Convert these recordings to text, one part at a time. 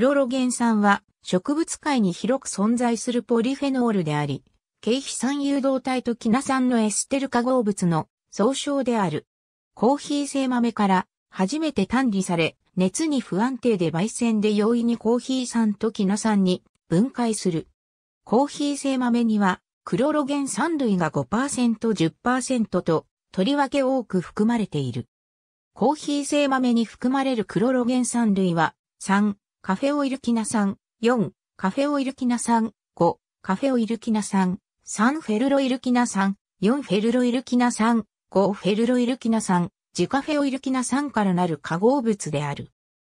クロロゲン酸は植物界に広く存在するポリフェノールであり、経皮酸誘導体とキナ酸のエステル化合物の総称である。コーヒー製豆から初めて単理され、熱に不安定で焙煎で容易にコーヒー酸とキナ酸に分解する。コーヒー製豆にはクロロゲン酸類が 5%10% と、とりわけ多く含まれている。コーヒー製豆に含まれるクロロゲン酸類は、3、カフェオイルキナ酸、4、カフェオイルキナ酸、5、カフェオイルキナ酸、3フェルロイルキナ酸、4フェルロイルキナ酸、5フェルロイルキナ酸、自カフェオイルキナ酸からなる化合物である。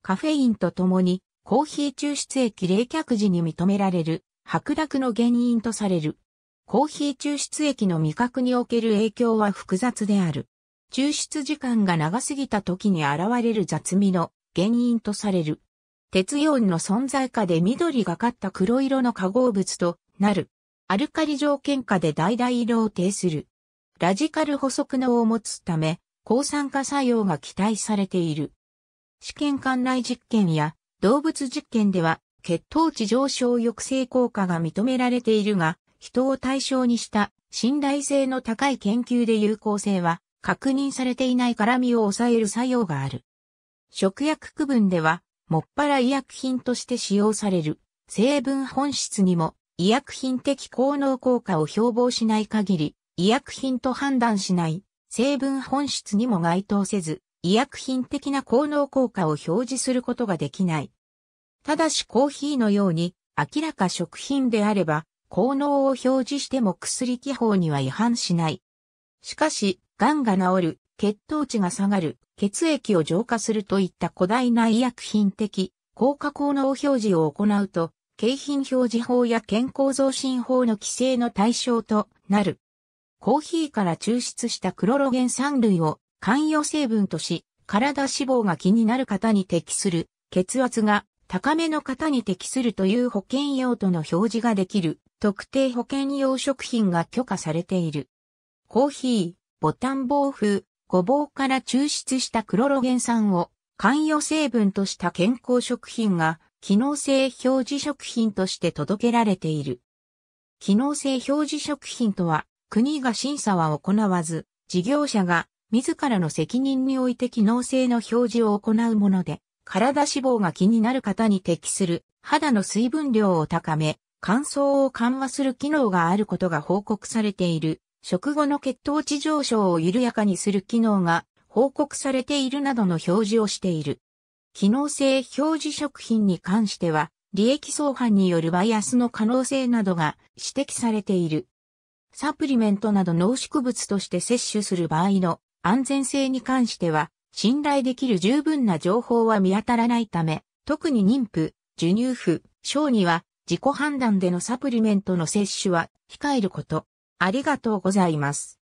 カフェインとともに、コーヒー抽出液冷却時に認められる、白濁の原因とされる。コーヒー抽出液の味覚における影響は複雑である。抽出時間が長すぎた時に現れる雑味の原因とされる。鉄インの存在下で緑がかった黒色の化合物となる。アルカリ条件下で橙々色を呈する。ラジカル補足能を持つため、抗酸化作用が期待されている。試験管内実験や動物実験では血糖値上昇抑制効果が認められているが、人を対象にした信頼性の高い研究で有効性は確認されていない絡みを抑える作用がある。食薬区分ではもっぱら医薬品として使用される成分本質にも医薬品的効能効果を標榜しない限り医薬品と判断しない成分本質にも該当せず医薬品的な効能効果を表示することができない。ただしコーヒーのように明らか食品であれば効能を表示しても薬規法には違反しない。しかし、癌が治る血糖値が下がる、血液を浄化するといった古代な医薬品的、効果効能表示を行うと、景品表示法や健康増進法の規制の対象となる。コーヒーから抽出したクロロゲン酸類を関与成分とし、体脂肪が気になる方に適する、血圧が高めの方に適するという保険用途の表示ができる特定保険用食品が許可されている。コーヒー、ボタン暴風、ごぼうから抽出したクロロゲン酸を関与成分とした健康食品が機能性表示食品として届けられている。機能性表示食品とは国が審査は行わず事業者が自らの責任において機能性の表示を行うもので体脂肪が気になる方に適する肌の水分量を高め乾燥を緩和する機能があることが報告されている食後の血糖値上昇を緩やかにする機能が報告されているなどの表示をしている。機能性表示食品に関しては、利益相反によるバイアスの可能性などが指摘されている。サプリメントなど濃縮物として摂取する場合の安全性に関しては、信頼できる十分な情報は見当たらないため、特に妊婦、授乳婦、小児は自己判断でのサプリメントの摂取は控えること。ありがとうございます。